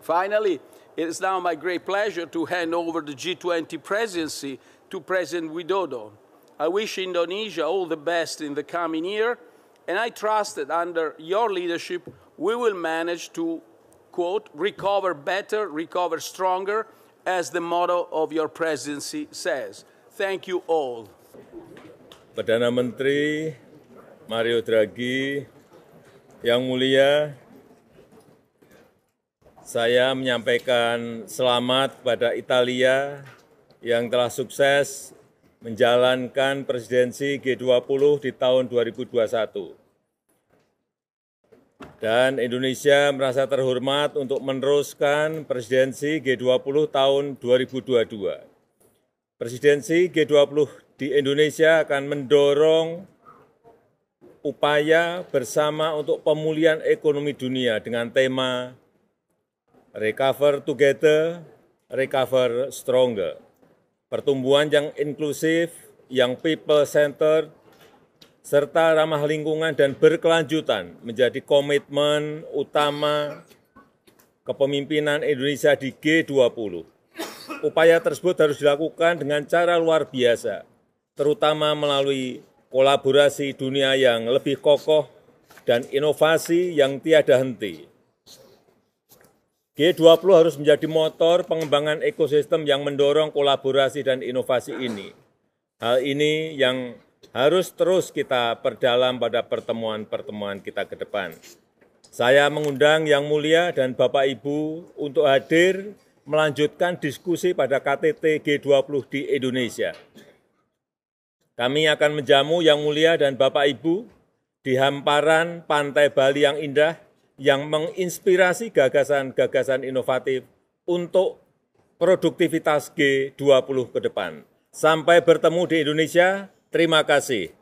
Finally, it is now my great pleasure to hand over the G20 presidency to President Widodo. I wish Indonesia all the best in the coming year, and I trust that under your leadership, we will manage to, quote, recover better, recover stronger, as the motto of your presidency says. Thank you all. Perdana Menteri Mario Draghi, yang mulia saya menyampaikan selamat kepada Italia yang telah sukses menjalankan presidensi G20 di tahun 2021. Dan Indonesia merasa terhormat untuk meneruskan presidensi G20 tahun 2022. Presidensi G20 di Indonesia akan mendorong upaya bersama untuk pemulihan ekonomi dunia dengan tema recover together, recover stronger. Pertumbuhan yang inklusif, yang people-centered, serta ramah lingkungan dan berkelanjutan menjadi komitmen utama kepemimpinan Indonesia di G20. Upaya tersebut harus dilakukan dengan cara luar biasa, terutama melalui kolaborasi dunia yang lebih kokoh dan inovasi yang tiada henti. G20 harus menjadi motor pengembangan ekosistem yang mendorong kolaborasi dan inovasi ini. Hal ini yang harus terus kita perdalam pada pertemuan-pertemuan kita ke depan. Saya mengundang Yang Mulia dan Bapak Ibu untuk hadir melanjutkan diskusi pada KTT G20 di Indonesia. Kami akan menjamu Yang Mulia dan Bapak Ibu di hamparan pantai Bali yang indah yang menginspirasi gagasan-gagasan inovatif untuk produktivitas G20 ke depan. Sampai bertemu di Indonesia, terima kasih.